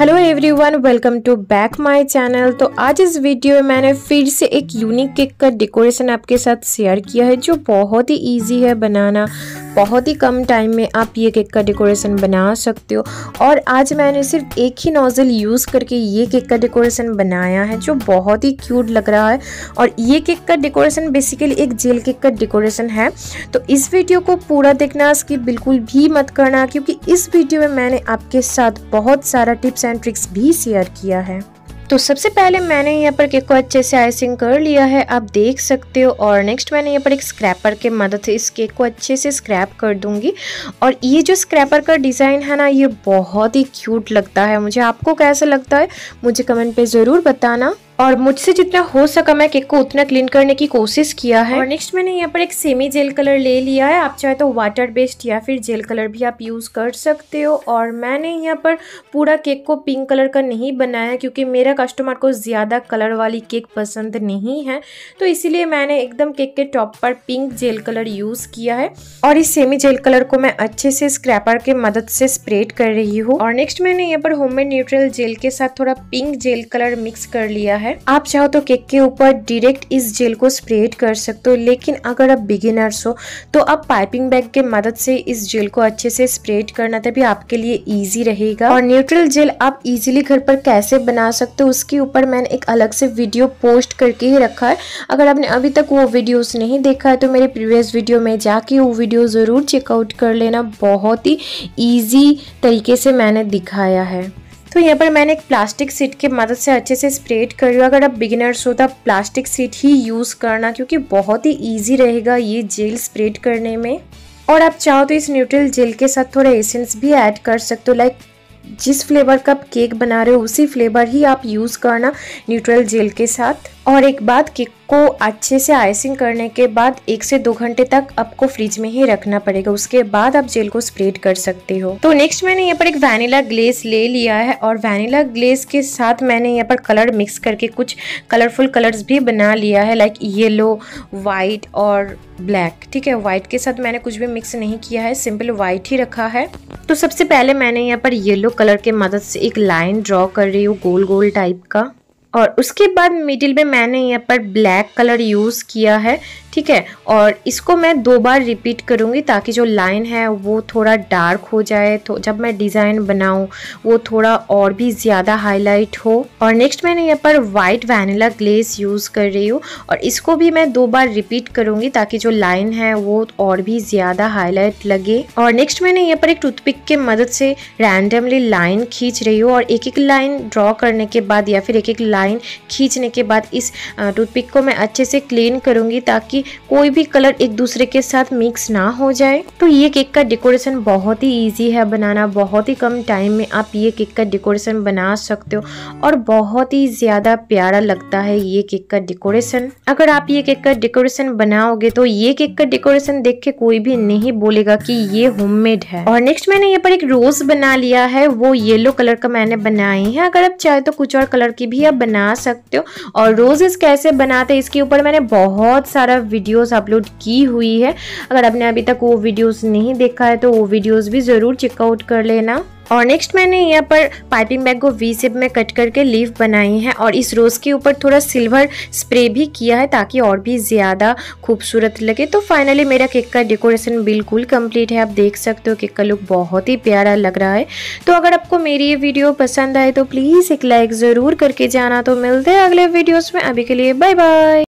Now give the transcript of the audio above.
hello everyone welcome to back my channel तो आज इस वीडियो में मैंने फिर से एक यूनिक केक का डेकोरेशन आपके साथ शेयर किया है जो बहुत ही इजी है बनाना बहुत ही कम टाइम में आप ये केक का डेकोरेशन बना सकते हो और आज मैंने सिर्फ एक ही नोज़ल यूज़ करके ये केक का डेकोरेशन बनाया है जो बहुत ही क्यूट लग रहा है और ये केक का डेकोरेशन बेसिकली एक जेल केक का डेकोरेशन है तो इस वीडियो को पूरा देखना इसकी बिल्कुल भी मत करना क्योंकि इस वीडियो में मैंने आपके साथ बहुत सारा टिप्स एंड ट्रिक्स भी शेयर किया है तो सबसे पहले मैंने यहाँ पर केक को अच्छे से आइसिंग कर लिया है आप देख सकते हो और नेक्स्ट मैंने यहाँ पर एक स्क्रैपर के मदद से इस केक को अच्छे से स्क्रैप कर दूंगी और ये जो स्क्रैपर का डिज़ाइन है ना ये बहुत ही क्यूट लगता है मुझे आपको कैसा लगता है मुझे कमेंट पर ज़रूर बताना और मुझसे जितना हो सका मैं केक को उतना क्लीन करने की कोशिश किया है और नेक्स्ट मैंने यहाँ पर एक सेमी जेल कलर ले लिया है आप चाहे तो वाटर बेस्ड या फिर जेल कलर भी आप यूज़ कर सकते हो और मैंने यहाँ पर पूरा केक को पिंक कलर का नहीं बनाया क्योंकि मेरा कस्टमर को ज़्यादा कलर वाली केक पसंद नहीं है तो इसीलिए मैंने एकदम केक के टॉप पर पिंक जेल कलर यूज़ किया है और इस सेमी जेल कलर को मैं अच्छे से स्क्रैपर के मदद से स्प्रेड कर रही हूँ और नेक्स्ट मैंने यहाँ पर होममेड न्यूट्रल जेल के साथ थोड़ा पिंक जेल कलर मिक्स कर लिया है है आप चाहो तो केक के ऊपर डायरेक्ट इस जेल को स्प्रेड कर सकते हो लेकिन अगर आप बिगिनर्स हो तो आप पाइपिंग बैग के मदद से इस जेल को अच्छे से स्प्रेड करना तभी आपके लिए इजी रहेगा और न्यूट्रल जेल आप इजीली घर पर कैसे बना सकते हो उसके ऊपर मैंने एक अलग से वीडियो पोस्ट करके ही रखा है अगर आपने अभी तक वो वीडियोज़ नहीं देखा है तो मेरे प्रीवियस वीडियो में जाके वो वीडियो ज़रूर चेकआउट कर लेना बहुत ही ईजी तरीके से मैंने दिखाया है तो यहाँ पर मैंने एक प्लास्टिक सीट के मदद से अच्छे से स्प्रेड कर रही हूँ अगर आप बिगिनर्स हो तो आप प्लास्टिक सीट ही यूज़ करना क्योंकि बहुत ही ईजी रहेगा ये जेल स्प्रेड करने में और आप चाहो तो इस न्यूट्रल जेल के साथ थोड़ा एसेंस भी ऐड कर सकते हो लाइक जिस फ्लेवर का आप केक बना रहे हो उसी फ्लेवर ही आप यूज़ करना न्यूट्रल जेल के साथ और एक बात केक को अच्छे से आइसिंग करने के बाद एक से दो घंटे तक आपको फ्रिज में ही रखना पड़ेगा उसके बाद आप जेल को स्प्रेड कर सकते हो तो नेक्स्ट मैंने यहाँ पर एक वैनिला ग्लेस ले लिया है और वैनिला ग्लेस के साथ मैंने यहाँ पर कलर मिक्स करके कुछ कलरफुल कलर्स भी बना लिया है लाइक येलो वाइट और ब्लैक ठीक है व्हाइट के साथ मैंने कुछ भी मिक्स नहीं किया है सिंपल व्हाइट ही रखा है तो सबसे पहले मैंने यहाँ पर येलो कलर के मदद से एक लाइन ड्रॉ कर रही हूँ गोल गोल टाइप का और उसके बाद मिडिल में मैंने यहाँ पर ब्लैक कलर यूज़ किया है ठीक है और इसको मैं दो बार रिपीट करूँगी ताकि जो लाइन है वो थोड़ा डार्क हो जाए तो जब मैं डिज़ाइन बनाऊँ वो थोड़ा और भी ज़्यादा हाईलाइट हो और नेक्स्ट मैंने यहाँ पर वाइट वैनिला ग्लेस यूज़ कर रही हूँ और इसको भी मैं दो बार रिपीट करूँगी ताकि जो लाइन है वो और भी ज़्यादा हाईलाइट लगे और नेक्स्ट मैंने यहाँ पर एक टूथपिक के मदद से रैंडमली लाइन खींच रही हूँ और एक एक लाइन ड्रॉ करने के बाद या फिर एक एक लाइन खींचने के बाद इस टूथपिक को मैं अच्छे से क्लीन करूँगी ताकि कोई भी कलर एक दूसरे के साथ मिक्स ना हो जाए तो ये केक का डेकोरेशन बहुत ही ईजी है बनाना बहुत ही कम टाइम में आप ये केक का डेकोरेशन बना सकते हो और बहुत ही ज़्यादा प्यारा लगता है ये केक का डेकोरेशन अगर आप ये केक का डेकोरेशन बनाओगे तो ये केक का डेकोरेशन देख के कोई भी नहीं बोलेगा की ये होम है और नेक्स्ट मैंने यहाँ पर एक रोज बना लिया है वो येलो कलर का मैंने बनाए हैं अगर आप चाहे तो कुछ और कलर की भी आप बना सकते हो और रोजेस कैसे बनाते हैं इसके ऊपर मैंने बहुत सारा वीडियोस अपलोड की हुई है अगर आपने अभी तक वो वीडियोस नहीं देखा है तो वो वीडियोस भी ज़रूर चेकआउट कर लेना और नेक्स्ट मैंने यहाँ पर पाइपिंग बैग को वी सेप में कट करके लीफ बनाई है और इस रोज़ के ऊपर थोड़ा सिल्वर स्प्रे भी किया है ताकि और भी ज़्यादा खूबसूरत लगे तो फाइनली मेरा केक का डेकोरेशन बिल्कुल कंप्लीट है आप देख सकते हो केक का लुक बहुत ही प्यारा लग रहा है तो अगर आपको मेरी ये वीडियो पसंद आए तो प्लीज़ एक लाइक ज़रूर करके जाना तो मिलते हैं अगले वीडियोज़ में अभी के लिए बाय बाय